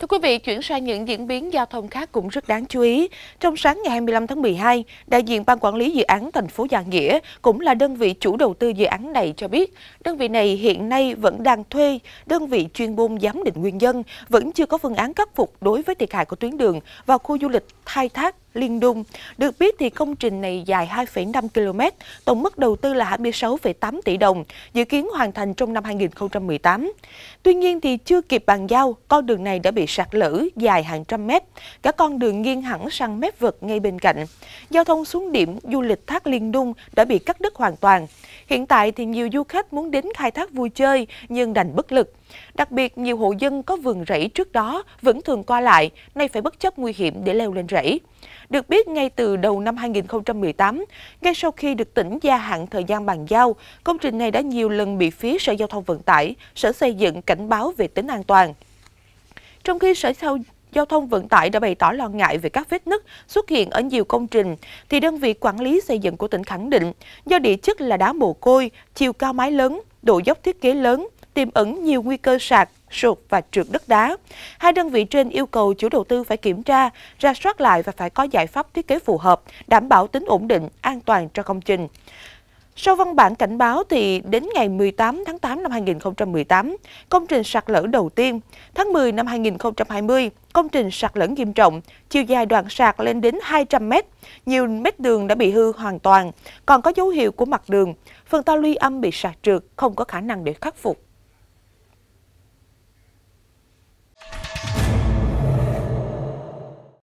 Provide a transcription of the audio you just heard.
Thưa quý vị, chuyển sang những diễn biến giao thông khác cũng rất đáng chú ý. Trong sáng ngày 25 tháng 12, đại diện Ban Quản lý Dự án thành phố Giang Nghĩa cũng là đơn vị chủ đầu tư dự án này cho biết, đơn vị này hiện nay vẫn đang thuê đơn vị chuyên môn giám định nguyên nhân, vẫn chưa có phương án khắc phục đối với thiệt hại của tuyến đường vào khu du lịch khai thác Liên Đung. Được biết thì công trình này dài 2,5 km, tổng mức đầu tư là 26,8 tỷ đồng, dự kiến hoàn thành trong năm 2018. Tuy nhiên thì chưa kịp bàn giao, con đường này đã bị sạt lở dài hàng trăm mét, cả con đường nghiêng hẳn sang mép vực ngay bên cạnh. Giao thông xuống điểm du lịch thác Liên Đung đã bị cắt đứt hoàn toàn. Hiện tại thì nhiều du khách muốn đến khai thác vui chơi nhưng đành bất lực. Đặc biệt, nhiều hộ dân có vườn rẫy trước đó vẫn thường qua lại, nay phải bất chấp nguy hiểm để leo lên rẫy. Được biết, ngay từ đầu năm 2018, ngay sau khi được tỉnh gia hạn thời gian bàn giao, công trình này đã nhiều lần bị phía Sở Giao thông Vận tải, Sở Xây dựng cảnh báo về tính an toàn. Trong khi Sở Giao Giao thông Vận tải đã bày tỏ lo ngại về các vết nứt xuất hiện ở nhiều công trình, thì đơn vị quản lý xây dựng của tỉnh khẳng định do địa chất là đá mồ côi, chiều cao mái lớn, độ dốc thiết kế lớn, tiềm ẩn nhiều nguy cơ sạt, sụt và trượt đất đá. Hai đơn vị trên yêu cầu chủ đầu tư phải kiểm tra, ra soát lại và phải có giải pháp thiết kế phù hợp, đảm bảo tính ổn định, an toàn cho công trình. Sau văn bản cảnh báo thì đến ngày 18 tháng 8 năm 2018, công trình sạt lở đầu tiên, tháng 10 năm 2020, công trình sạt lở nghiêm trọng, chiều dài đoạn sạt lên đến 200 mét, nhiều mét đường đã bị hư hoàn toàn, còn có dấu hiệu của mặt đường, phần ta luy âm bị sạt trượt, không có khả năng để khắc phục.